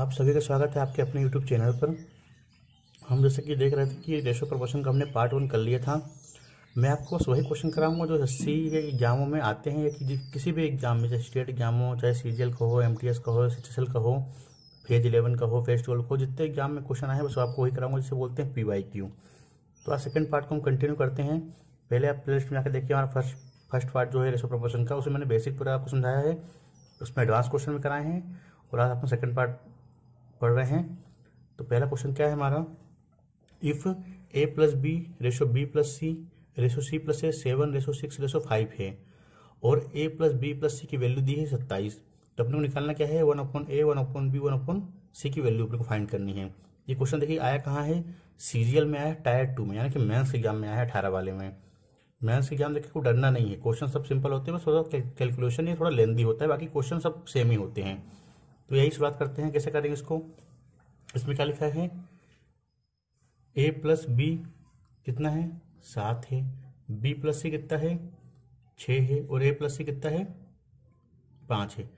आप सभी का स्वागत है आपके अपने यूट्यूब चैनल पर हम जैसे कि देख रहे थे कि रेशो प्रपोर्शन का हमने पार्ट वन कर लिया था मैं आपको वही क्वेश्चन कराऊंगा जो सी के एग्जामों में आते हैं या कि किसी भी एग्जाम में जैसे स्टेट एग्जाम हो चाहे सी का हो एम का हो सी का हो फेज इलेवन का हो फेज ट्वेल्व का हो जितने एग्जाम में क्वेश्चन आए हैं बस आपको वही कराऊंगा जिसे बोलते हैं पी वाई क्यू तो आज सेकेंड पार्ट को हम कंटिन्यू करते हैं पहले आप प्ले में आकर देखिए हमारा फर्स्ट फर्स्ट पार्ट जो है रेशो प्रपोर्शन का उसमें मैंने बेसिक पूरा आपको समझाया है उसमें एडवांस क्वेश्चन भी कराए हैं और आज अपना सेकंड पार्ट पढ़ रहे हैं तो पहला क्वेश्चन क्या है हमारा if A plus B ratio B plus C ratio C plus A seven ratio six ratio five है और A plus B plus C की वैल्यू दी है सत्ताईस तो अपने को निकालना क्या है one upon A one upon B one upon C की वैल्यू अपने को फाइंड करनी है ये क्वेश्चन देखिए आया कहाँ है सीरियल में आया टायर टू में यानी कि मेंस एग्जाम में आया अठारह वाले में मेंस एग्जाम देखिए कोई डरना नहीं है क्वेश्चन सब सिंपल होते हैं बस थोड़ा कैलकुलेशन ये थोड़ा लेंदी होता है बाकी क्वेश्चन सब सेम ही होते हैं तो यही शुरुआत करते हैं कैसे करेंगे इसको इसमें क्या लिखा है ए प्लस बी कितना है सात है बी प्लस सी कितना है छः है और ए प्लस सी कितना है पाँच है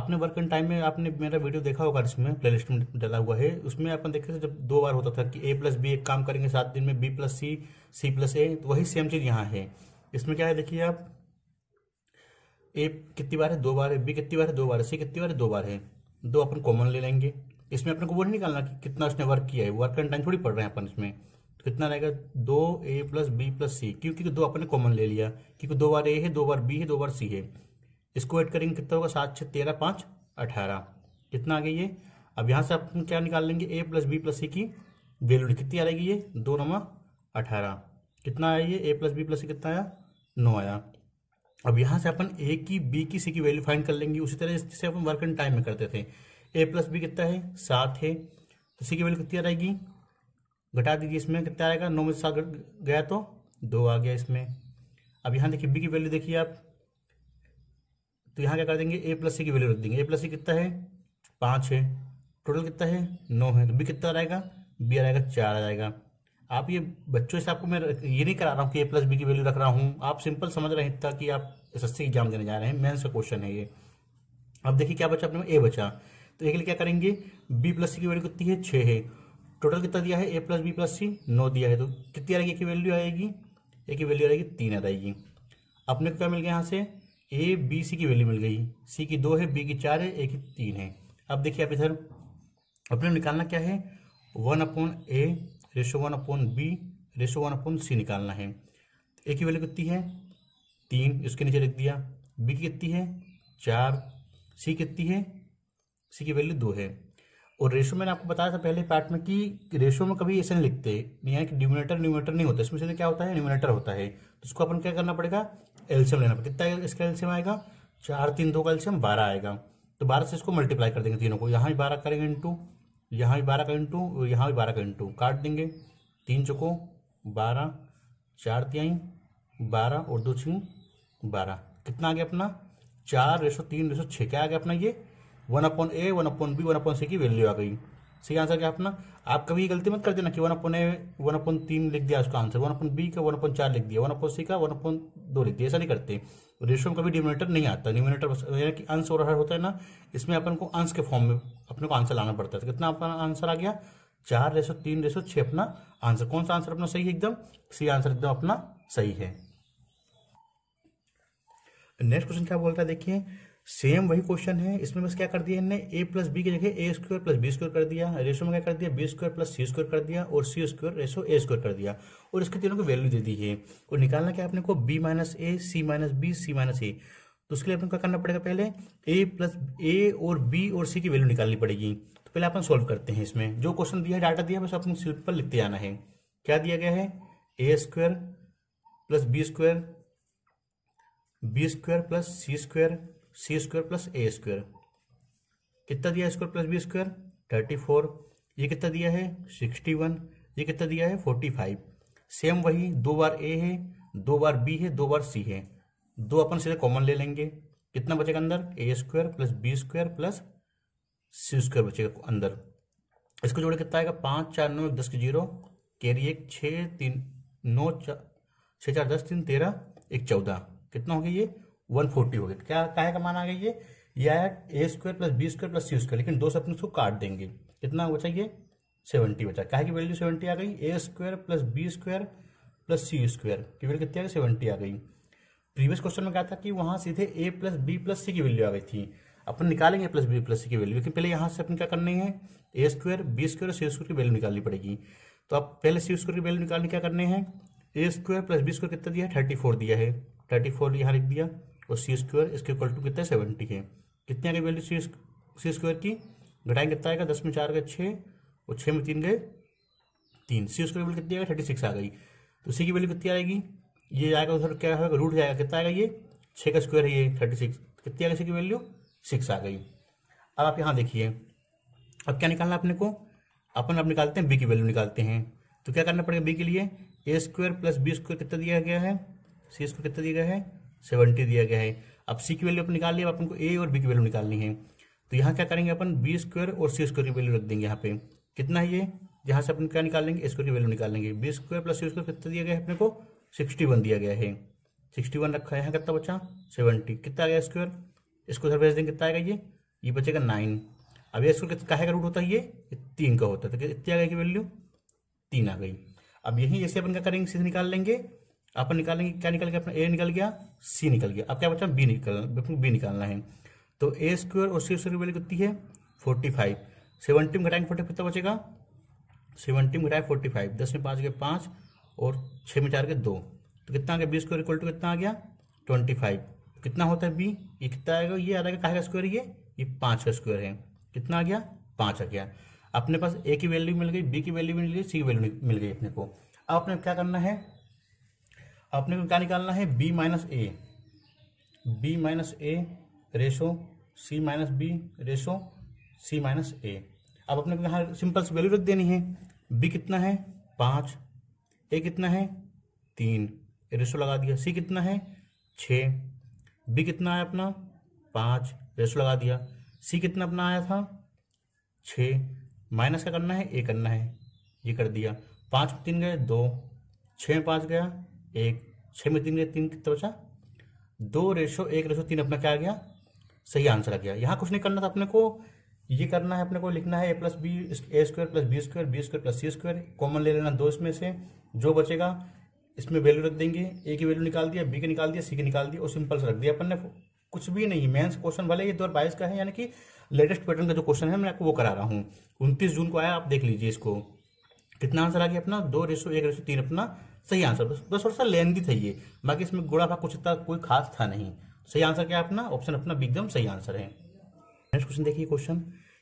आपने वर्क एंड टाइम में आपने मेरा वीडियो देखा होगा इसमें प्ले लिस्ट में डाला हुआ है उसमें अपन देखे थे जब दो बार होता था कि ए प्लस बी एक काम करेंगे सात दिन में B plus C C plus A तो वही सेम चीज़ यहाँ है इसमें क्या है देखिए आप ए कितनी बार है दो बार है बी कितनी बार है दो बार है सी कितनी बार है दो बार है दो अपन कॉमन ले लेंगे इसमें अपने को वो निकालना कि कितना उसने वर्क किया है वर्क एंड टाइम थोड़ी पड़ रहे हैं अपन इसमें तो कितना रहेगा दो A plus B plus C क्योंकि तो दो अपने कॉमन ले लिया क्योंकि दो बार ए है दो बार बी है दो बार सी है इसको ऐड करेंगे कितना होगा सात छः तेरह पाँच अठारह कितना आ गई ये अब यहाँ से अपन क्या निकाल लेंगे A plus B plus C की वैल्यू कितनी आ रहेगी ये दो नमा अठारह कितना आया ये A plus B plus C कितना आया नौ आया अब यहाँ से अपन ए की बी की सी की वैल्यू फाइंड कर लेंगे उसी तरह से अपन वर्क एंड टाइम में करते थे ए प्लस बी कितना है सात है तो सी की वैल्यू कितनी रहेगी घटा दीजिए इसमें कितना आएगा नौ में सात गया तो दो आ गया इसमें अब यहाँ देखिए बी की वैल्यू देखिए आप तो यहाँ क्या कर देंगे ए प्लस सी की वैल्यू रख देंगे ए प्लस सी कितना है पाँच है टोटल कितना है नौ है तो बी कितना रहेगा बी आएगा चार आ जाएगा आप ये बच्चों से आपको मैं ये नहीं करा रहा हूँ कि ए प्लस बी की वैल्यू रख रहा हूँ आप सिंपल समझ रहे हैं कि आप एस एस एग्जाम देने जा रहे हैं मेन्स का क्वेश्चन है ये अब देखिए क्या बचा अपने ए बचा तो एक लिए क्या करेंगे बी प्लस सी की वैल्यू कितनी है छः है टोटल कितना दिया है A plus B plus C नौ दिया है तो कितनी आएगी की वैल्यू आएगी ए की वैल्यू आएगी तीन आ जाएगी अपने को क्या मिल गया यहाँ से ए बी सी की वैल्यू मिल गई सी की दो है बी की चार है ए की तीन है अब देखिए आप इधर अपने निकालना क्या है one upon A ratio one upon B ratio one upon C निकालना है ए की वैल्यू कितनी है तीन इसके नीचे लिख दिया बी की कितनी है चार सी कितनी है सी की वैल्यू दो है और रेशो मैंने आपको बताया था पहले पार्ट में कि रेशो में कभी ऐसे नहीं लिखते यहाँ कि न्यूमिनेटर न्यूमिनेटर नहीं होता इसमें से क्या होता है न्यूमिनेटर होता है तो इसको अपन क्या करना पड़ेगा एल्शियम लेना पड़ेगा कितना इसका एल्शियम आएगा चार तीन दो का एल्शियम बारह आएगा तो बारह से इसको मल्टीप्लाई कर देंगे तीनों को यहाँ भी बारह करेंगे इंटू यहाँ भी बारह का इंटू यहाँ भी बारह का इंटू काट देंगे तीन चको बारह चार तिहाई बारह और दो छीन बारह कितना आ गया अपना चार रेसो तीन रेसो छः क्या आ गया अपना ये one upon A one upon B one upon C की वैल्यू आ गई सही आंसर क्या अपना आप कभी गलती मत कर देना कि one upon A one upon तीन लिख दिया उसका आंसर वन अपॉन बी का वन अपॉन चार लिख दिया वन अपॉन सी का वन अपॉन दो लिख दिया ऐसा नहीं करते रेशियो में कभी डिमिनेटर नहीं आता डिमिनेटर यानी कि अंश और हर होता है ना इसमें अपन को अंश के फॉर्म में अपने को आंसर लाना पड़ता है तो कितना अपना आंसर आ गया चार रेशो तीन रेशो छः अपना आंसर कौन सा आंसर अपना सही है एकदम सी आंसर एकदम अपना सही है नेक्स्ट क्वेश्चन क्या बोलता है देखिए सेम वही क्वेश्चन है इसमें बस क्या कर दिया इनने ए प्लस बी की जगह A square plus B square कर दिया रेशो में क्या कर दिया B square plus C square कर दिया और C square ratio A square कर दिया और इसके तीनों को वैल्यू दे दी है और निकालना क्या आपने को B minus A C minus B C minus A तो उसके लिए आपको क्या करना पड़ेगा पहले ए प्लस ए और बी और सी की वैल्यू निकालनी पड़ेगी तो पहले अपन सोल्व करते हैं इसमें जो क्वेश्चन दिया है डाटा दिया बस अपने स्लिप पर लिखते आना है क्या दिया गया है A square plus B square B square plus C square C square plus A square कितना दिया square plus B square thirty four ये कितना दिया है सिक्सटी वन ये कितना दिया है फोर्टी फाइव सेम वही दो बार ए है दो बार बी है दो बार सी है दो अपन सीधे कॉमन ले लेंगे कितना बचेगा अंदर A square plus B square plus C square बचेगा अंदर इसको जोड़े कितना आएगा पाँच चार नौ दस की जीरो कैरी एक छः तीन नौ चार छः चार दस तीन तेरह एक चौदह कितना हो ये वन फोर्टी हो गया तो क्या कहे का मान आ गया ये ये आया A square plus B square plus C square लेकिन दो से अपने उसको काट देंगे कितना बचा ये सेवेंटी बचा काहे की वैल्यू सेवेंटी आ गई A square plus B square plus C square की वैल्यू कितनी आ गई सेवेंटी आ गई प्रीवियस क्वेश्चन में क्या था कि वहाँ सीधे A plus B plus C की वैल्यू आ गई थी अपन निकालेंगे प्लस बी प्लस सी की वैल्यू लेकिन पहले यहाँ से अपन क्या करनी है A square B square C square की वैल्यू निकालनी पड़ेगी तो आप पहले सी स्क्वायर की वैल्यू निकालने क्या करने हैं A square plus B square कितना दिया है थर्टी फोर दिया है थर्टी फोर यहाँ लिख दिया और सी स्क्वायर इसके इक्वल टू कितना है सेवेंटी है कितने आ गई वैल्यू सी सी स्क्वायर की घटाएंगे कितना आएगा दस में चार गए छः और छः में तीन गए तीन सी स्क्वायर वैल्यू कितनी आएगा थर्टी सिक्स आ गई तो सी की वैल्यू कितनी आएगी ये आएगा उधर क्या होगा रूट जाएगा कितना आएगा ये छः का स्क्वायर है ये थर्टी सिक्स कितनी आ गई सी की वैल्यू सिक्स आ गई अब आप यहाँ देखिए अब क्या निकालना अपने को अपन अब निकालते हैं बी की वैल्यू निकालते हैं तो क्या करना पड़ेगा बी के लिए A square plus B square कितना दिया गया है सी स्क्वायर कितना दिया गया है सेवेंटी दिया गया है अब सी की वैल्यू अपन निकाल लिया अपन को ए और बी की वैल्यू निकालनी है तो यहाँ क्या करेंगे अपन बी स्क्वायर और सी स्क्वायर की वैल्यू रख देंगे यहाँ पे कितना है ये यहाँ से अपन क्या निकाल लेंगे स्क्वायर की वैल्यू निकाल लेंगे B square plus C square कितना दिया गया है अपने को सिक्सटी वन दिया गया है सिक्सटी वन रखा है यहाँ कितना बचा सेवेंटी कितना आ गया स्क्वायर इसको सर भेज देंगे कितना आएगा ये ये बचेगा नाइन अब ये स्क्वायर काहे का रूट होता है ये तीन का होता है तो कितनी आ गई की वैल्यू तीन आ गई अब यही ऐसे अपन क्या करेंगे सीधे निकाल लेंगे अपन निकालेंगे क्या निकल गया अपना ए निकल गया सी निकल गया अब क्या बचा बी निकलना बी निकालना है तो ए स्क्वायर और सी स्क्वायर की वैल्यू कितनी है फोर्टी फाइव सेवनटीन घटाएंगे फोर्टी फाइव कितना बचेगा सेवनटीन घटाए फोर्टी फाइव दस में पाँच गए पाँच और छः में चार गए दो तो कितना आ गया बी स्क्वायर इक्वल टू कितना आ गया ट्वेंटी फाइव तो कितना होता है बी ये कितना आएगा ये आ जाएगा कहा का स्क्वायर ये ये पाँच का स्क्वायर है कितना आ गया पाँच आ गया अपने पास ए की वैल्यू मिल गई बी की वैल्यू मिल गई सी की वैल्यू मिल गई अपने को अब अपने क्या करना है अपने को क्या निकालना है B minus A B minus A ratio C minus B ratio C minus A अब अपने को यहाँ सिंपल से वैल्यू रख देनी है बी कितना है पाँच ए कितना है तीन रेशो लगा दिया सी कितना है छ बी कितना है अपना पाँच रेशो लगा दिया सी कितना अपना आया था छ माइनस का करना है ए करना है ये कर दिया पाँच तीन गए दो छः पाँच गया एक छः में तीन तीन तीन बचा दो रेशो एक रेशो तीन अपना क्या आ गया सही आंसर आ गया यहाँ कुछ नहीं करना था अपने को ये करना है अपने को लिखना है A plus B A square plus B square B square plus C square common ले लेना दो इसमें से जो बचेगा इसमें वैल्यू रख देंगे ए की वैल्यू निकाल दिया बी की निकाल दिया सी की निकाल दिया और सिंपल से रख दिया अपन ने कुछ भी नहीं मेंस क्वेश्चन भले ये दो हज़ार बाईस का है यानी कि लेटेस्ट पैटर्न का जो क्वेश्चन है मैं आपको वो करा रहा हूँ उनतीस जून को आया आप देख लीजिए इसको कितना आंसर आ गया अपना दो रेशो एक रेशो तीन अपना सही आंसर बस थोड़ा सा लेंदी था ये बाकी इसमें गुड़ा भाग कुछ इतना कोई खास था नहीं तो सही आंसर क्या अपना ऑप्शन अपना एकदम सही आंसर है नेक्स्ट क्वेश्चन देखिए क्वेश्चन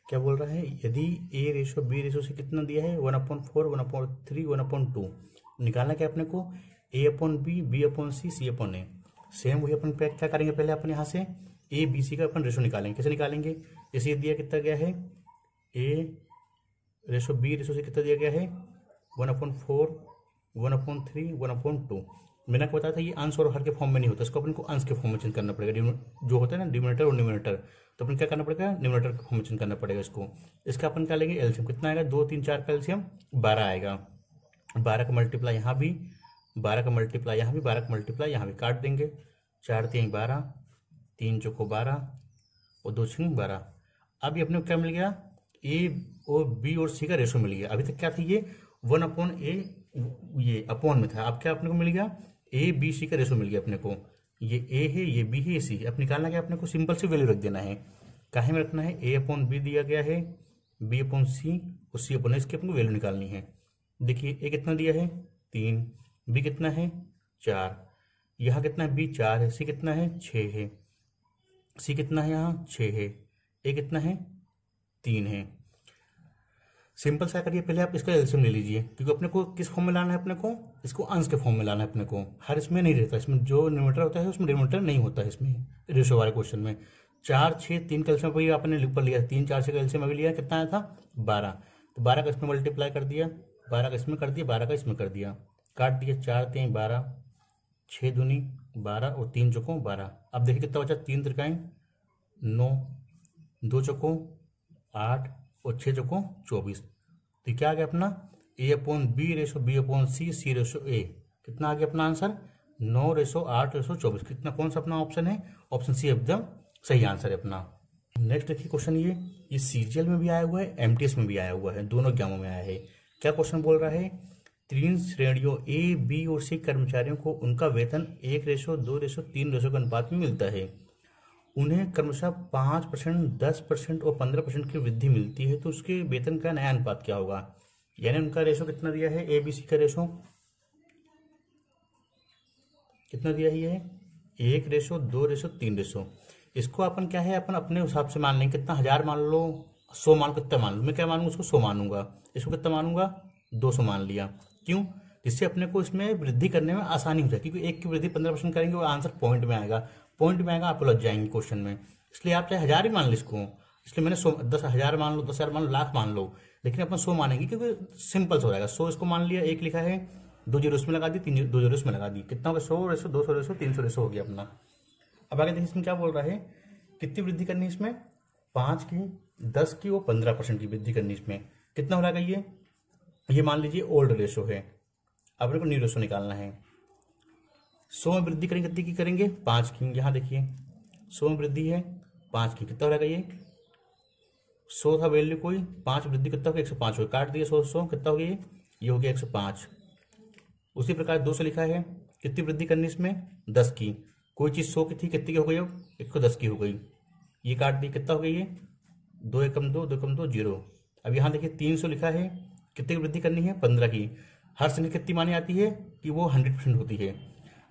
क्या बोल रहा है यदि ए रेशो बी रेशो से कितना दिया है one upon four one upon three one upon two निकालना क्या अपने को A upon B B upon C C upon A same वही अपन पैक क्या करेंगे पहले अपन यहाँ से ए बी सी का अपन रेशो निकालेंगे कैसे निकालेंगे जैसे दिया कितना गया है ए रेशो बी रेशो से कितना दिया गया है one upon four one upon three one upon two मैंने आपको बताया था ये अंश और हर के फॉर्म में नहीं होता इसको अपन को अंश के फॉर्म में चेंज करना पड़ेगा जो होता है ना डिमिनेटर और न्यूमिनेटर तो अपन क्या करना पड़ेगा न्यूमिनेटर के फॉर्म में चेंज करना पड़ेगा इसको इसका अपन क्या लेंगे एल्शियम कितना आएगा दो तीन चार का एल्शियम बारह आएगा बारह का मल्टीप्लाई यहाँ भी बारह का मल्टीप्लाई यहाँ भी बारह का मल्टीप्लाई यहाँ भी काट देंगे चार तीन बारह तीन चौको बारह और दो छिंग बारह अभी अपने क्या मिल गया ए और बी और सी का रेशो मिल गया अभी तक क्या था ये वन अपॉन ए ये अपॉन में था अब क्या अपने को मिल गया ए बी सी का रेशो मिल गया अपने को ये ए है ये बी है ये सी अब निकालना क्या अपने को सिंपल सी वैल्यू रख देना है काहे में रखना है ए अपॉन बी दिया गया है बी अपॉन सी और सी अपॉन इसकी अपने वैल्यू निकालनी है देखिए ए कितना दिया है तीन बी कितना है चार यहाँ कितना है बी चार है सी कितना है छः है सी कितना है यहाँ छः है ए कितना है तीन है सिंपल सा करिए पहले आप इसका एल्सियम ले लीजिए क्योंकि अपने को किस फॉर्म में लाना है अपने को इसको अंश के फॉर्म में लाना है अपने को हर इसमें नहीं रहता इसमें जो डिनोमीटर होता है उसमें डिनोमीटर नहीं होता है इसमें रेशो वाले क्वेश्चन में चार छः तीन कैल्शियम अभी आपने ऊपर लिया तीन चार छः कैल्शियम अभी लिया कितना आया था बारह तो बारह का इसमें मल्टीप्लाई कर दिया बारह का इसमें कर दिया बारह का इसमें कर दिया काट दिया चार तीन बारह छः दूनी बारह और तीन चौकों बारह अब देखिए कितना बचा तीन त्रिकाएँ नौ दो चौकों आठ और छः चौको चौबीस तो क्या आ गया अपना A upon B ratio B upon C C ratio A कितना आ गया अपना आंसर नौ रेशो आठ रेशो चौबीस कितना कौन सा अपना ऑप्शन है ऑप्शन सी एकदम सही आंसर है अपना नेक्स्ट देखिए क्वेश्चन ये ये सीरियल में भी आया हुआ है एम में भी आया हुआ है दोनों एग्जामों में आया है क्या क्वेश्चन बोल रहा है तीन श्रेणियों ए बी और सी कर्मचारियों को उनका वेतन एक रेशो दो रेशो तीन रेशो के अनुपात में मिलता है उन्हें क्रमशः पाँच परसेंट दस परसेंट और पंद्रह परसेंट की वृद्धि मिलती है तो उसके वेतन का नया अनुपात क्या होगा यानी उनका रेशो कितना दिया है ए बी सी का रेशो कितना दिया है एक रेशो दो रेशो तीन रेशो इसको अपन क्या है अपन अपने हिसाब से मान लें कितना हजार मान लो सौ मान कितना मान लो मैं क्या मानूंगा उसको सौ मानूंगा इसको कितना मानूंगा दो सौ मान लिया क्यों जिससे अपने को इसमें वृद्धि करने में आसानी हो जाए क्योंकि एक की वृद्धि पंद्रह परसेंट करेंगे वो आंसर पॉइंट में आएगा पॉइंट में आएगा आपको लग जाएंगे क्वेश्चन में इसलिए आप चाहे हजार ही मान लो इसको इसलिए मैंने सो दस हजार मान लो दस हजार मान लो लाख मान लो लेकिन अपन सो मानेंगे क्योंकि सिंपल हो जाएगा सो इसको मान लिया एक लिखा है दो जीरो इसमें लगा दी तीन दो जीरो इसमें लगा दी कितना होगा सौ रेसो दो सौ रेसो तीन सौ रेसो हो गया अपना अब आगे देखिए इसमें क्या बोल रहा है कितनी वृद्धि करनी है इसमें पाँच की दस की और पंद्रह परसेंट की वृद्धि करनी इसमें कितना हो जाएगा ये ये मान लीजिए ओल्ड रेशो है अपने को न्यू रेशो निकालना है सौ में वृद्धि करेंगे कितनी की करेंगे पांच की यहां देखिए सौ में वृद्धि है पांच की कितना हो रहेगा ये सौ था वैल्यू कोई पाँच वृद्धि कितना होगा एक सौ पाँच हो काट दिए सौ सौ कितना हो गया ये ये हो गया एक सौ पांच उसी प्रकार दो सौ लिखा है कितनी वृद्धि करनी इसमें दस की कोई चीज़ सौ की थी कितनी की हो गई अब एक सौ दस की हो गई ये काट दी कितना हो गई ये दो एकम दो दो एकम दो जीरो अब यहाँ देखिए तीन सौ लिखा है कितनी वृद्धि करनी है पंद्रह की हर संख्या कितनी मानी आती है कि वो हंड्रेड परसेंट होती है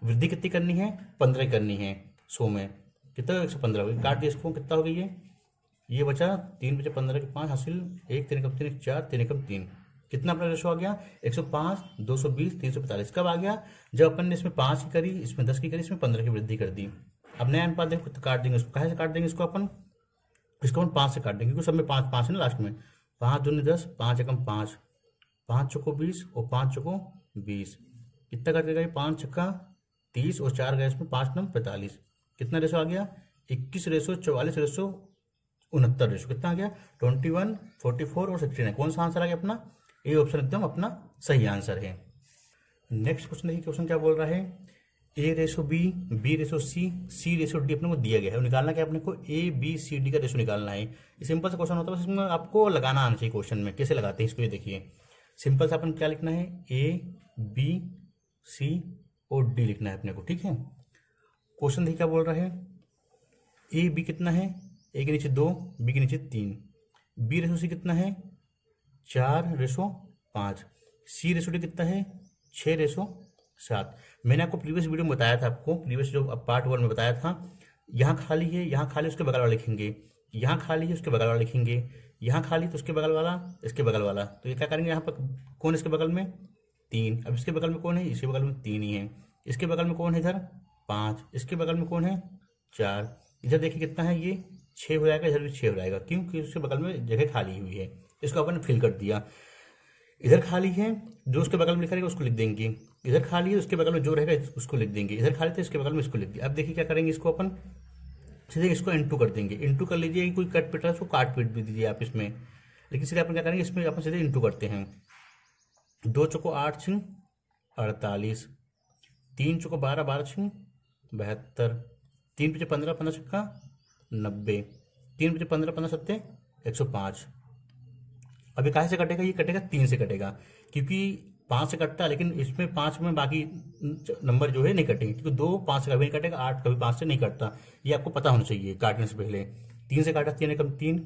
वृद्धि कितनी करनी है पंद्रह करनी है सो में कितना एक सौ पंद्रह हो गई काट दिया इसको कितना हो गई ये ये बचा तीन बचे पंद्रह के पाँच हासिल एक तीन कम तीन चार तीन कम तीन कितना अपना रेशो आ गया एक सौ पाँच दो सौ बीस तीन सौ पैंतालीस कब आ गया जब अपन ने इसमें पाँच की करी इसमें दस की करी इसमें पंद्रह की वृद्धि कर दी अब नया अनुपात देखो तो काट देंगे उसको कहाँ से काट देंगे इसको अपन इसको अपन पाँच से काट देंगे क्योंकि सब में पाँच पाँच है ना लास्ट में पाँच दून दस पाँच एकम पाँच पाँच चौको बीस और पाँच चौको बीस कितना काट देगा ये पाँच छक्का तीस और चार गैस में पाँच नंबर पैंतालीस कितना रेशो आ गया इक्कीस रेशो चौवालीस रेशो उनहत्तर रेशो कितना आ गया ट्वेंटी वन फोर्टी फोर और सिक्सटी नाइन कौन सा आंसर आ गया अपना ये ऑप्शन एकदम अपना सही आंसर है नेक्स्ट क्वेश्चन देखिए क्वेश्चन क्या बोल रहा है A ratio B B ratio C C ratio D अपने को दिया गया है निकालना क्या अपने को ए बी सी डी का रेशो निकालना है ये सिंपल सा क्वेश्चन होता है बस इसमें आपको लगाना आना चाहिए क्वेश्चन में कैसे लगाते हैं इसको ये देखिए सिंपल सा अपन क्या लिखना है ए बी सी और डी लिखना है अपने को ठीक है क्वेश्चन देखिए क्या बोल रहा है ए बी कितना है ए के नीचे दो बी के नीचे तीन बी रेशो सी कितना है चार रेशो पाँच सी रेशो डी कितना है छः रेशो सात मैंने आपको प्रीवियस वीडियो में बताया था आपको प्रीवियस जो पार्ट वन में बताया था यहाँ खाली है यहाँ खाली उसके बगल वाला लिखेंगे यहाँ खाली है उसके बगल वाला लिखेंगे यहाँ खाली तो उसके बगल वाला इसके बगल वाला तो ये क्या करेंगे यहाँ पर कौन इसके बगल में तीन अब इसके बगल में कौन है इसके बगल में तीन ही है इसके बगल में कौन है इधर पाँच इसके बगल में कौन है चार इधर देखिए कितना है ये छः हो जाएगा इधर भी छः हो जाएगा क्योंकि उसके बगल में जगह खाली हुई है इसको अपन फिल कर दिया इधर खाली है जो उसके बगल में लिखा रहेगा उसको लिख देंगे इधर खाली है उसके बगल में जो रहेगा उसको लिख देंगे इधर खाली थे इसके बगल में इसको लिख दिया अब देखिए क्या करेंगे इसको अपन सीधे इसको इंटू कर देंगे इंटू कर लीजिए कोई कट पिट रहा है उसको काट पीट भी दीजिए आप इसमें लेकिन सीधे अपन क्या करेंगे इसमें अपन सीधे इंटू करते हैं दो चौको आठ छिंग अड़तालीस तीन चौको बारह बारह छिंग बहत्तर तीन पीछे पंद्रह पंद्रह छक्का नब्बे तीन पीछे पंद्रह पंद्रह सत्ते एक सौ पाँच अभी कहा से कटेगा ये कटेगा तीन से कटेगा क्योंकि पाँच से कटता है लेकिन इसमें पाँच में बाकी नंबर जो है नहीं कटेंगे क्योंकि दो पाँच से कभी नहीं कटेगा आठ कभी पाँच से नहीं कटता ये आपको पता होना चाहिए काटने से पहले तीन से काटा तीन कम तीन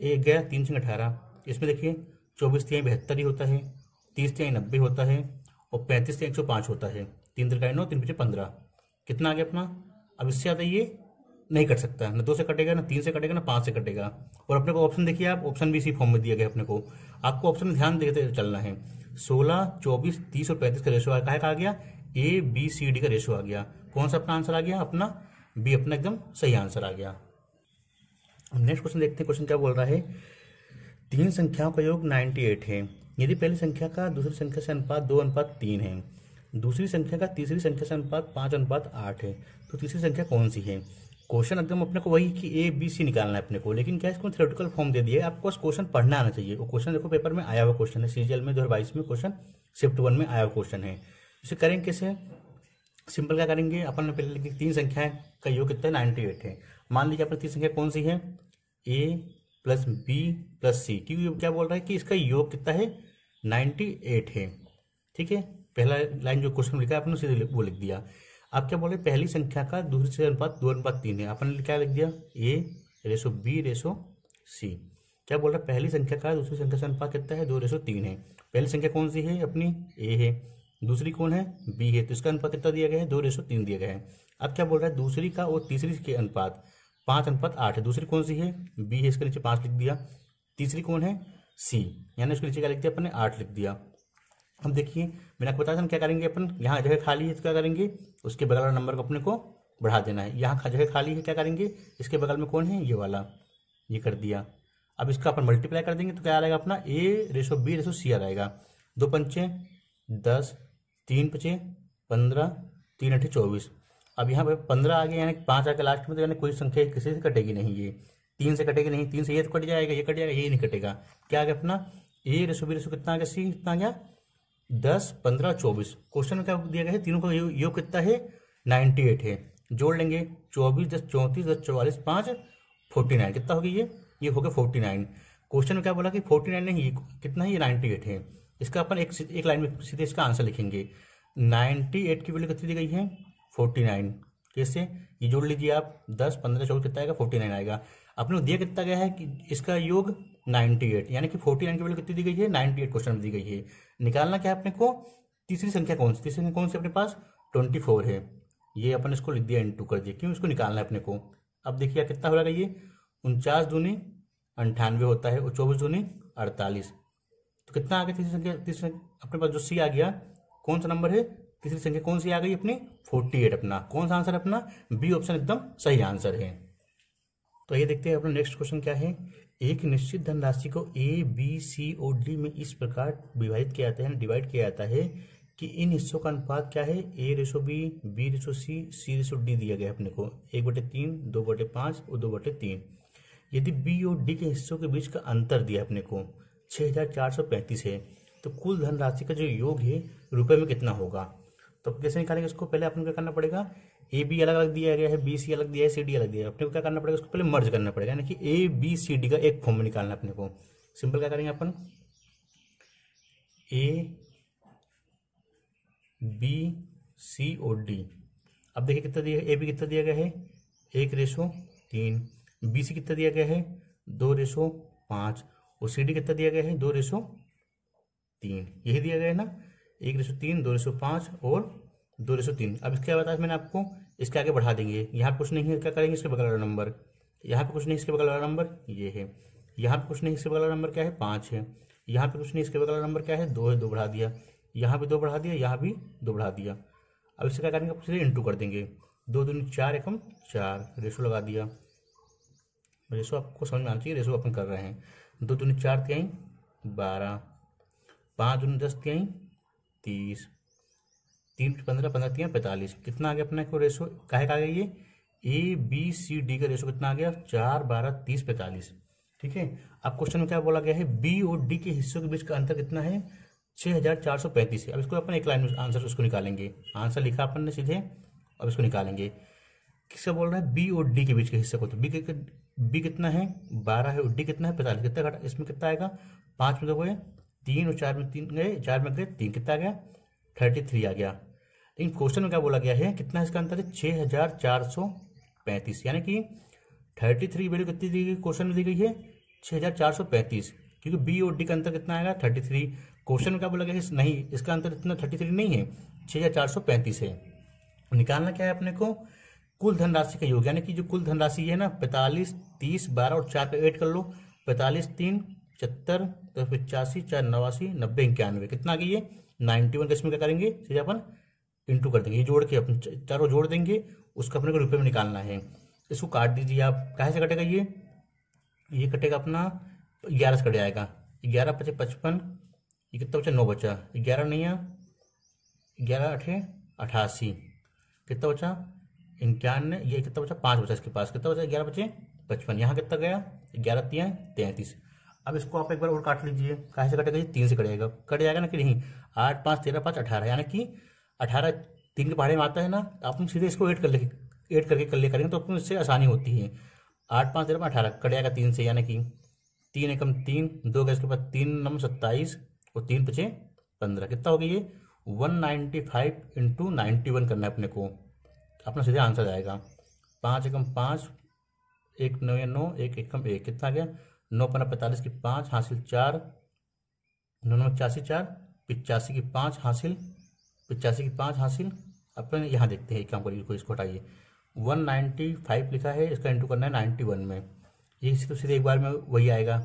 एक गया तीन से अठारह इसमें देखिए चौबीस तीन बेहतर ही होता है तीस तिहाई नब्बे होता है और पैंतीस से एक सौ पाँच होता है तीन तिरकाई नौ तीन पीछे पंद्रह कितना आ गया अपना अब इससे ज़्यादा ये नहीं कट सकता ना दो से कटेगा ना तीन से कटेगा ना पाँच से कटेगा और अपने को ऑप्शन देखिए आप ऑप्शन भी इसी फॉर्म में दिया गया अपने को आपको ऑप्शन में ध्यान देते चलना है सोलह चौबीस तीस और पैंतीस का रेशो का आ गया ए बी सी डी का रेशो आ गया कौन सा अपना आंसर आ गया अपना बी अपना एकदम सही आंसर आ गया नेक्स्ट क्वेश्चन देखते हैं क्वेश्चन क्या बोल रहा है तीन संख्याओं का योग 98 है यदि पहली संख्या का दूसरी संख्या से अनुपात दो अनुपात तीन है दूसरी संख्या का तीसरी संख्या से अनुपात पाँच अनुपात आठ है तो तीसरी संख्या कौन सी है क्वेश्चन एकदम अपने को वही कि ए बी सी निकालना है अपने को लेकिन क्या इसको थ्योरेटिकल फॉर्म दे दिया आपको क्वेश्चन पढ़ना आना चाहिए वो क्वेश्चन देखो पेपर में आया हुआ क्वेश्चन है सीजीएल में दो में क्वेश्चन शिफ्ट वन में आया हुआ क्वेश्चन है इसे करेंगे कैसे सिंपल क्या करेंगे अपन ने पहले लिखी तीन संख्या का योग कितना है नाइन्टी एट है मान लीजिए अपनी तीन संख्या कौन सी है A plus B plus C क्योंकि क्या बोल रहा है कि इसका योग कितना है 98 है ठीक है पहला लाइन जो क्वेश्चन लिखा है आपने सीधे वो लिख दिया आप क्या बोले पहली संख्या का दूसरी से अनुपात दो अनुपात तीन है आपने क्या लिख दिया A ratio B ratio C क्या बोल रहा है पहली संख्या का दूसरी संख्या से अनुपात कितना है दो रेशो तीन है पहली संख्या कौन सी है अपनी ए है दूसरी कौन है बी है तो इसका अनुपात कितना दिया गया है दो रेशो तीन दिया गया है अब क्या बोल रहा है दूसरी का और तीसरी के अनुपात पाँच अनुपात आठ है दूसरी कौन सी है बी है इसके नीचे पाँच लिख दिया तीसरी कौन है सी यानी उसके नीचे क्या लिख दिया अपन ने आठ लिख दिया अब देखिए मैंने आपको बताया था हम क्या करेंगे अपन यहाँ जगह खाली है तो क्या करेंगे उसके बगल वाला नंबर को अपने को बढ़ा देना है यहाँ जगह खाली है क्या करेंगे इसके बगल में कौन है ये वाला ये कर दिया अब इसका अपन मल्टीप्लाई कर देंगे तो क्या आएगा अपना A ratio B ratio C आ जाएगा दो पंचे दस तीन पचे पंद्रह तीन अठे चौबीस अब यहाँ पर पंद्रह आ गए यानी पाँच आ गए लास्ट में तो यानी कोई संख्या किसी से कटेगी नहीं ये तीन से कटेगा नहीं तीन से ये तो कट जाएगा ये कट जाएगा ये नहीं कटेगा क्या आ गया अपना ए रेसो बी रेसो कितना आ गया सी कितना आ गया दस पंद्रह चौबीस क्वेश्चन में क्या दिया गया है तीनों का योग कितना है नाइन्टी एट है जोड़ लेंगे चौबीस दस चौंतीस दस चौवालीस पाँच फोर्टी नाइन कितना होगी ये ये हो गया फोर्टी नाइन क्वेश्चन में क्या बोला कि फोर्टी नाइन नहीं कितना है ये नाइन्टी एट है इसका अपन एक एक लाइन में सीधे इसका आंसर लिखेंगे नाइन्टी एट की वैल्यू कितनी दी गई है फोर्टी नाइन कैसे ये जोड़ लीजिए आप दस पंद्रह चौबीस कितना आएगा फोर्टी नाइन आएगा अपने को दिया कितना गया है कि इसका योग 98 यानी कि 49 की वैल्यू कितनी दी गई है 98 क्वेश्चन में दी गई है निकालना क्या है अपने को तीसरी संख्या कौन सी तीसरी संख्या कौन सी अपने पास 24 है ये अपन इसको लिख दिया इंटू कर दिया क्यों इसको निकालना है अपने को अब देखिए कितना हो रहा है ये उनचास दूनी अंठानवे होता है और चौबीस दूनी अड़तालीस तो कितना आ गया तीसरी संख्या तीसरी अपने पास जो सी आ गया कौन सा नंबर है तीसरी संख्या कौन सी आ गई अपनी फोर्टी एट अपना कौन सा आंसर अपना बी ऑप्शन एकदम सही आंसर है तो ये देखते हैं अपना नेक्स्ट क्वेश्चन क्या है एक निश्चित धनराशि को ए बी सी और डी में इस प्रकार विभाजित किया जाता है डिवाइड किया जाता है कि इन हिस्सों का अनुपात क्या है A ratio B B ratio C C ratio D दिया गया अपने को एक बटे तीन दो बटे पाँच और दो बटे तीन यदि बी और डी के हिस्सों के बीच का अंतर दिया अपने को छः हजार चार सौ पैंतीस है तो कुल धनराशि का जो योग है रुपये में कितना होगा तो कैसे निकालेंगे इसको पहले अपन क्या करना पड़ेगा ए बी अलग अलग दिया गया है बी सी अलग दिया है सी डी अलग दिया है अपने को क्या करना पड़ेगा उसको पहले मर्ज करना पड़ेगा यानी कि ए बी सी डी का एक फॉर्म में निकालना अपने को सिंपल क्या करेंगे अपन ए बी सी ओ डी अब देखिए कितना दिया ए बी कितना दिया गया है एक रेशो तीन बी सी कितना दिया गया है दो रेशो पाँच और सी डी कितना दिया गया है दो रेशो तीन यही दिया गया है ना एक रेशो तीन दो रेशो पाँच और दो रेशो तीन अब इसके बताया मैंने आपको इसके आगे बढ़ा देंगे यहाँ पर कुछ नहीं है क्या करेंगे इसके बगल वाला नंबर यहाँ पर कुछ नहीं इसके बगल वाला नंबर ये है यहाँ पर कुछ नहीं इसके बगल वाला नंबर क्या है पाँच है यहाँ पर कुछ नहीं इसके बगल वाला नंबर क्या है दो है दो बढ़ा दिया यहाँ भी दो बढ़ा दिया यहाँ भी दो बढ़ा दिया अब इसे क्या करेंगे कुछ इंटू कर देंगे दो दून चार एकम चार रेशो लगा दिया रेशो आपको समझ में आना चाहिए रेशो अपन कर रहे हैं दो दून चार त्याई बारह पाँच दून दस त्याई तीस तीन पंद्रह पंद्रह तीन पैंतालीस कितना आ गया अपने को रेशो कहे का गया ये ए बी सी डी का रेशो कितना आ गया चार बारह तीस पैंतालीस ठीक है अब क्वेश्चन में क्या बोला गया है बी और डी के हिस्सों के बीच का अंतर कितना है छः हजार चार सौ पैंतीस है अब इसको अपन एक लाइन में आंसर उसको निकालेंगे आंसर लिखा अपन ने सीधे अब इसको निकालेंगे किसका बोल रहा है बी और डी के बीच के हिस्से को तो बी के बी कितना है बारह है और डी कितना है पैंतालीस कितना घटा इसमें कितना आएगा पाँच में दो तो गए तीन और चार में तीन गए चार में गए तीन कितना आ गया थर्टी थ्री आ गया लेकिन क्वेश्चन में क्या बोला गया है कितना इसका अंतर है छः हजार चार सौ पैंतीस यानी कि थर्टी थ्री वैल्यू कितनी दी गई क्वेश्चन में दी गई है छः हजार चार सौ पैंतीस क्योंकि बी और डी का अंतर कितना आएगा थर्टी थ्री क्वेश्चन में क्या बोला गया है नहीं इसका अंतर इतना थर्टी थ्री नहीं है छः हजार चार सौ पैंतीस है निकालना क्या है अपने को कुल धनराशि का योग यानी कि जो कुल धनराशि है ना पैंतालीस तीस बारह और चार का एड कर लो पैंतालीस तीन पचहत्तर दस तो पचासी चार नवासी नब्बे इक्यानवे कितना आ गई है नाइन्टी वन का इसमें क्या करेंगे सीधे अपन इंटू कर देंगे ये जोड़ के अपने चारों जोड़ देंगे उसको अपने को रुपये में निकालना है इसको काट दीजिए आप कहाँ से कटेगा ये ये कटेगा अपना ग्यारह से कट जाएगा ग्यारह पचे पचपन ये कितना बचा नौ बचा ग्यारह नैया ग्यारह अठे अठासी कितना बचा इक्यानवे ये कितना बचा पाँच बचा इसके पास कितना बचा ग्यारह बचे पचपन यहाँ कितना गया ग्यारह तीन तैंतीस अब इसको आप एक बार और काट लीजिए कहाँ से कटेगा ये तीन से कटेगा कट जाएगा ना कि नहीं आठ पाँच तेरह पाँच अठारह यानी कि अठारह तीन के पहाड़े में आता है ना तो आप सीधे इसको ऐड कर लेंगे ऐड करके कर ले करेंगे तो आपको इससे आसानी होती है आठ पाँच तेरह अठारह कट जाएगा तीन से यानी कि तीन एकम तीन दो गए इसके बाद तीन नम सत्ताईस और तीन पचे पंद्रह कितना हो गया ये one ninety five into ninety one करना है अपने को अपना सीधे आंसर आएगा पाँच एकम पाँच एक नौ या नौ एक एकम एक कितना आ गया नौ पंद्रह पैंतालीस की पाँच हासिल चार नौ नौ पचासी चार पिचासी की पाँच हासिल पचासी की पाँच हासिल अपन यहाँ देखते हैं काम करिए इसको हटाइए वन नाइन्टी फाइव लिखा है इसका इंटू करना है नाइन्टी वन में ये इसको सीधे एक बार में वही आएगा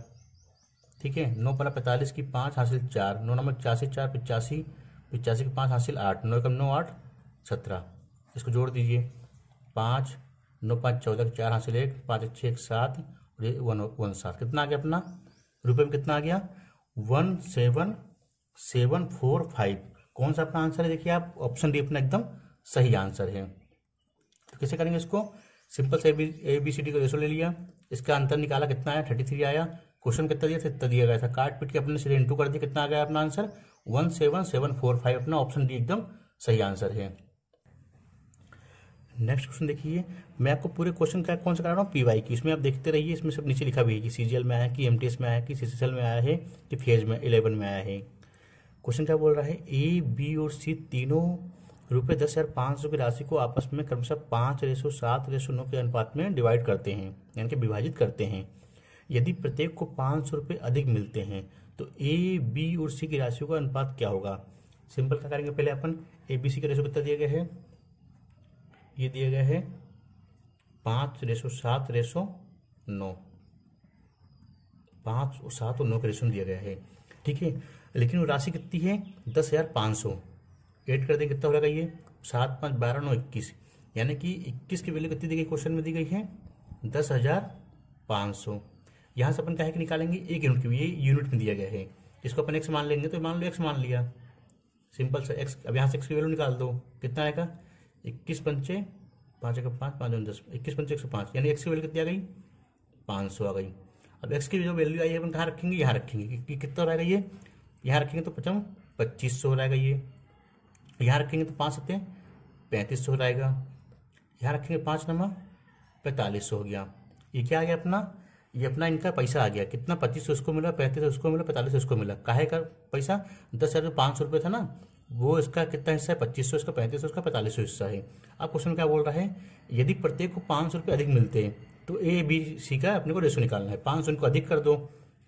ठीक है नौ पंद्रह पैंतालीस की पाँच हासिल चार नौ नंबर पचासी चार पचासी पचासी की पाँच हासिल आठ नौ कम नौ आठ सत्रह इसको जोड़ दीजिए पाँच नौ पाँच चौदह चार हासिल एक पाँच एक छः एक सात और ये वन वन सात कितना आ गया अपना रुपये में कितना आ गया one seven seven four five कौन सा अपना आंसर है देखिए आप ऑप्शन डी अपना एकदम सही आंसर है तो कैसे करेंगे इसको सिंपल से ए बी सी डी का रेशो ले लिया इसका अंतर निकाला कितना आया थर्टी थ्री आया क्वेश्चन कितना दिया सत्तर दिया गया था काट पीट के अपने सीधे इंटू कर दिया कितना आ गया अपना answer one seven seven four five अपना ऑप्शन डी एकदम सही आंसर है नेक्स्ट क्वेश्चन देखिए मैं आपको पूरे क्वेश्चन का कौन सा करा रहा हूँ पीवाई की इसमें आप देखते रहिए इसमें सब नीचे लिखा भी है कि सीजीएल में आया कि एमटीएस में आया कि सीसीएल में आया है कि फेज में इलेवन में आया है क्वेश्चन क्या बोल रहा है ए बी और सी तीनों रुपये दस हज़ार पाँच सौ की राशि को आपस में क्रमशः पाँच रेशो सात रेशो नौ के अनुपात में डिवाइड करते हैं यानी कि विभाजित करते हैं यदि प्रत्येक को पाँच सौ रुपये अधिक मिलते हैं तो ए बी और सी की राशि का अनुपात क्या होगा सिंपल क्या करेंगे पहले अपन ए बी सी का रेशो कितना दिया गया है ये दिया गया है पाँच रेशो सात रेशो नौ पाँच और सात और नौ का रेशो दिया गया है ठीक है लेकिन वो राशि कितनी है दस हज़ार पाँच सौ एड कर दें कितना हो जाएगा ये सात पाँच बारह नौ इक्कीस यानी कि इक्कीस की वैल्यू कितनी दी गई क्वेश्चन में दी गई है दस हज़ार पाँच सौ यहाँ से अपन क्या है कि निकालेंगे एक यूनिट की ये यूनिट में दिया गया है इसको अपन एक्स मान लेंगे तो मान लो एक्स मान लिया सिंपल से एक्स अब यहाँ से एक्स की वैल्यू निकाल दो कितना आएगा इक्कीस पंचे पाँच एक पाँच पाँच दस इक्कीस पंचे एक सौ पाँच यानी एक्स की वैल्यू कितनी आ गई पाँच सौ आ गई अब एक्स की जो वैल्यू आई है अपन कहाँ रखेंगे यहाँ रखेंगे कितना रहेगा ये यहाँ रखेंगे तो पचम पच्चीस सौ हो जाएगा ये यहाँ रखेंगे तो पाँच सत्य पैंतीस सौ हो जाएगा यहाँ रखेंगे पाँच नंबर पैंतालीस सौ हो गया ये क्या आ गया अपना ये अपना इनका पैसा आ गया कितना पच्चीस सौ उसको मिला पैंतीस सौ उसको मिला पैंतालीस सौ उसको मिला काहे का पैसा दस हज़ार पाँच सौ रुपये था ना वो इसका कितना हिस्सा है पच्चीस सौ इसका पैंतीस सौ उसका पैंतालीस सौ हिस्सा है अब क्वेश्चन क्या बोल रहा है यदि प्रत्येक को पाँच सौ रुपये अधिक मिलते हैं तो ए बी सी का अपने को रेशो निकालना है पाँच सौ इनको अधिक कर दो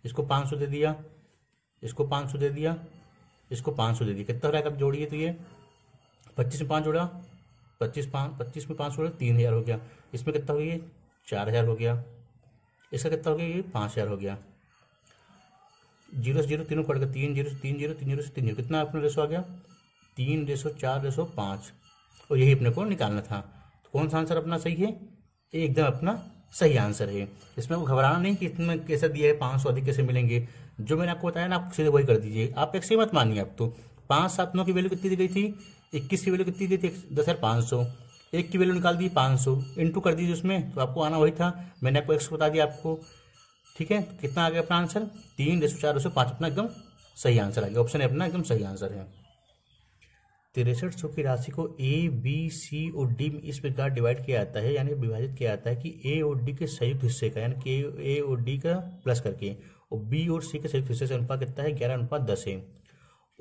इसको पाँच सौ दे दिया इसको पाँच सौ दे दिया इसको पाँच सौ दे दिया कितना हो रहा है कब जोड़िए तो ये पच्चीस में पाँच जोड़ा पच्चीस पाँच पच्चीस में पाँच जोड़ा तीन हज़ार हो गया इसमें कितना हो गया चार हज़ार हो गया इसका कितना हो गया ये पाँच हज़ार हो गया जीरो से जीरो तीनों कट गया तीन जीरो से तीन जीरो तीन जीरो से तीन जीरो कितना अपने रेसो आ गया तीन रेसो चार रेसो पाँच और यही अपने को निकालना था तो कौन सा आंसर अपना सही है एकदम अपना सही आंसर है इसमें वो घबराना नहीं कि इसमें कैसे दिया है पाँच सौ अधिक कैसे मिलेंगे जो मैंने आपको बताया ना आप सीधे वही कर दीजिए आप एक से मत मानिए आप तो पाँच सात नौ की वैल्यू कितनी दी गई थी इक्कीस की वैल्यू कितनी दी थी दस हज़ार पाँच सौ एक की वैल्यू निकाल दी पाँच सौ इंटू कर दीजिए उसमें तो आपको आना वही था मैंने आपको एक्स बता दिया आपको ठीक है कितना आ गया अपना आंसर तीन दस सौ चार सौ पाँच अपना एकदम सही आंसर आ गया ऑप्शन है अपना एकदम सही आंसर है तिरसठ सौ की राशि को ए बी सी और डी में इस प्रकार डिवाइड किया जाता है यानी विभाजित किया जाता है कि ए और डी के संयुक्त हिस्से का यानी कि ए और डी का प्लस करके और बी और सी के हिस्से से अनुपात कितना है ग्यारह अनुपात दस है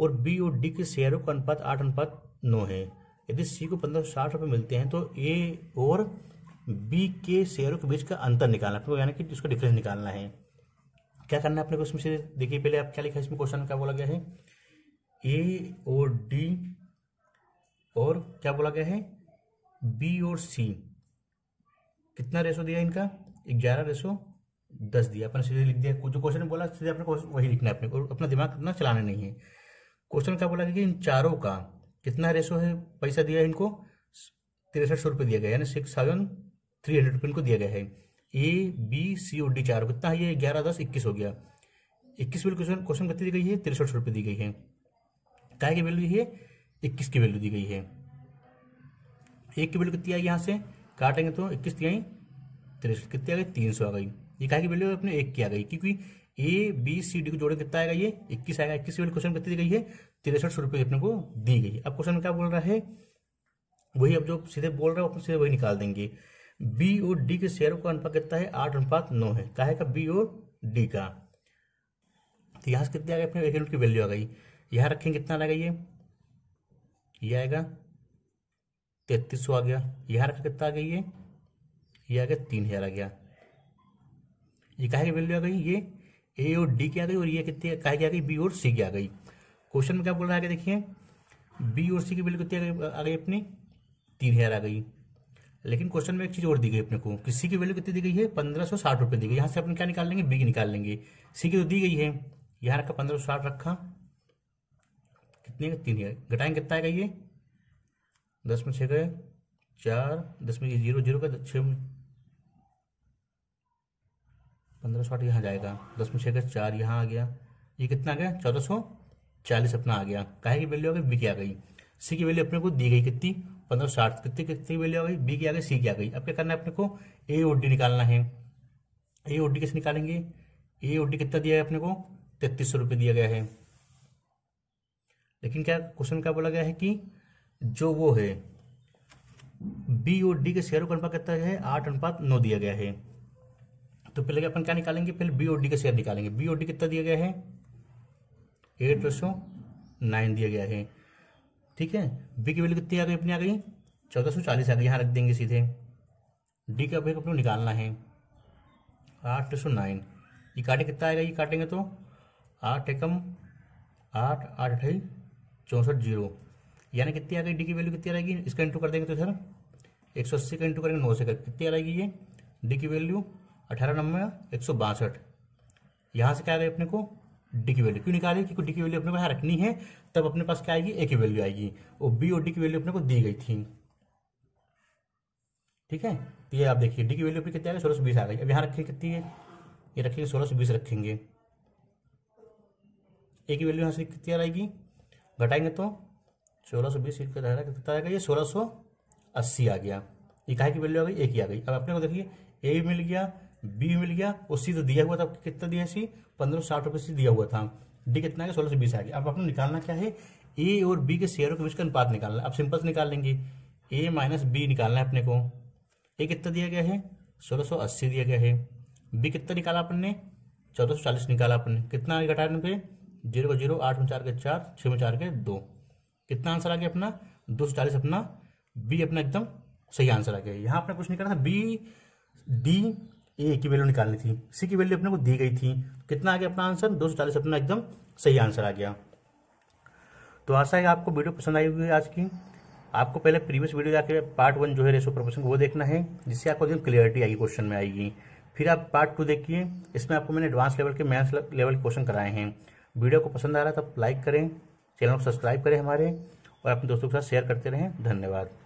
और बी और डी के शेयरों का अनुपात आठ अनुपात नौ है यदि सी को पंद्रह सौ साठ रुपये मिलते हैं तो ए और बी के शेयरों के बीच का अंतर निकालना है तो यानी कि उसका डिफरेंस निकालना है क्या करना है अपने को इसमें से देखिए पहले आप क्या लिखा है इसमें क्वेश्चन क्या बोला गया है ए और डी और क्या बोला गया है बी और सी कितना रेशो दिया इनका ग्यारह रेशो दस दिया अपने सीधे लिख दिया जो क्वेश्चन बोला सीधे अपने वही लिखना है अपने और अपना दिमाग इतना चलाना नहीं है क्वेश्चन क्या बोला कि इन चारों का कितना रेशो है पैसा दिया है इनको तिरसठ सौ रुपये दिया गया यानी सिक्स थाउजेंड थ्री हंड्रेड रुपये इनको दिया गया है ए बी सी और डी चारों कितना है ये ग्यारह दस इक्कीस हो गया इक्कीस वैल्यू क्वेश्चन क्वेश्चन कितनी दी गई है तिरसठ सौ रुपये दी गई है काय की वैल्यू है इक्कीस की वैल्यू दी गई है एक की वैल्यू कितनी आई यहाँ से काटेंगे तो इक्कीस दी आई तिरसठ कितनी आ गई तीन सौ आ गई इकाई की वैल्यू अपने एक की आ गई क्योंकि ए बी सी डी को जोड़े कितना आएगा ये इक्कीस आएगा इक्कीस वैल्यू क्वेश्चन कितनी दी गई है तिरसठ सौ रुपये अपने को दी गई अब क्वेश्चन में क्या बोल रहा है वही अब जो सीधे बोल रहा है अपने सीधे वही निकाल देंगे बी और डी के शेयरों का अनुपात कितना है आठ अनुपात नौ है कहा है का बी और डी का तो यहाँ से कितने आ गए अपने एक यूनिट की वैल्यू आ गई यहाँ रखेंगे कितना आएगा ये ये आएगा तैतीस सौ आ गया यहाँ रखा कितना आ गया ये ये आ गया तीन हजार आ गया ये कहा की वैल्यू आ गई ये ए और डी की आ गई और ये कितनी कहे की आ गई बी और सी की आ गई क्वेश्चन में क्या बोल रहा है देखिए बी और सी की वैल्यू कितनी आ गई अपनी तीन हज़ार आ गई लेकिन क्वेश्चन में एक चीज़ और दी गई अपने को कि सी की वैल्यू कितनी दी गई है पंद्रह सौ साठ रुपये दी गई यहाँ से अपन क्या निकाल लेंगे बी की निकाल लेंगे सी की तो दी गई है यहाँ रखा पंद्रह सौ साठ रखा कितने का तीन हजार घटाएंगे कितना आएगा ये दस में छः गए चार दस में जीरो जीरो का छः में पंद्रह सौ आठ यहाँ जाएगा दस में छः का चार यहाँ आ गया ये कितना आ गया चौदह सौ चालीस अपना आ गया काहे की वैल्यू आ गई बी की आ गई सी की वैल्यू अपने को दी गई कितनी पंद्रह सौ साठ कितनी कितनी वैल्यू आ गई बी की आ गई सी की आ गई अब क्या करना है अपने को ए ओ डी निकालना है ए ओ डी कैसे निकालेंगे ए ओ डी कितना दिया है अपने को तैतीस सौ रुपये दिया गया है लेकिन क्या क्वेश्चन क्या बोला गया है कि जो वो है बी ओ डी के शेयर का अनुपात कितना है आठ अनुपात नौ दिया गया है तो पहले अपन क्या निकालेंगे पहले बी और डी का शेयर निकालेंगे बी और डी कितना दिया गया है एट रेशो नाइन दिया गया है ठीक है बी की वैल्यू कितनी आ गई अपनी आ गई चौदह सौ चालीस आ गई यहाँ रख देंगे सीधे डी का वैल्यू अपने निकालना है आठ सौ नाइन ये काटे कितना आएगा ये काटेंगे तो आठ एकम आठ आठ अठाई चौंसठ जीरो यानी कितनी आ गई डी की वैल्यू कितनी आएगी इसका इंटू कर देंगे तो सर एक सौ अस्सी का इंटू करेंगे नौ से कर कितनी आ जाएगी ये डी की वैल्यू अठारह नंबर एक सौ बासठ यहाँ से क्या आएगा अपने को डी की वैल्यू क्यों निकाले क्योंकि डी की वैल्यू अपने को यहाँ रखनी है तब अपने पास क्या आएगी ए की वैल्यू आएगी और बी और डी की वैल्यू अपने को दी गई थी ठीक है तो ये आप देखिए डी की वैल्यू कितनी आ गई सोलह सौ बीस आ गई अब यहाँ रखिए कितनी है ये रखेंगे सोलह सौ बीस रखेंगे ए की वैल्यू यहाँ से कितनी आ जाएगी घटाएंगे तो सोलह सौ बीस कितना आएगा ये सोलह सौ अस्सी आ गया ये कहा की वैल्यू आ गई ए की आ गई अब अपने को देखिए ए भी मिल गया बी मिल गया और सी तो दिया हुआ था कितना दिया सी पंद्रह सौ साठ रुपये सी दिया हुआ था डी कितना सोलह सौ बीस आ गया अब आपने निकालना क्या है ए और बी के शेयरों के बीच का अनुपात निकालना आप सिंपल से निकाल लेंगे ए माइनस बी निकालना है अपने को ए कितना दिया गया है सोलह सौ अस्सी दिया गया है बी कितना निकाला अपन ने चौदह सौ चालीस निकाला अपन ने कितना घटा पे जीरो का जीरो आठ में चार के चार छः में चार के दो कितना आंसर आ गया अपना दो सौ चालीस अपना बी अपना एकदम सही आंसर आ गया यहाँ आपने कुछ नहीं करना था बी डी ए की वैल्यू निकालनी थी सी की वैल्यू अपने को दी गई थी कितना आ गया अपना आंसर दो सौ चालीस अपना एकदम सही आंसर आ गया तो आशा है आपको वीडियो पसंद आई होगी आज की आपको पहले प्रीवियस वीडियो जाके पार्ट वन जो है रेसो प्रपोर्शन वो देखना है जिससे आपको एकदम क्लियरिटी आएगी क्वेश्चन में आएगी फिर आप पार्ट टू देखिए इसमें आपको मैंने एडवांस लेवल के मैथ्स लेवल के क्वेश्चन कराए हैं वीडियो को पसंद आ रहा है तो लाइक करें चैनल को सब्सक्राइब करें हमारे और अपने दोस्तों के साथ शेयर करते रहें धन्यवाद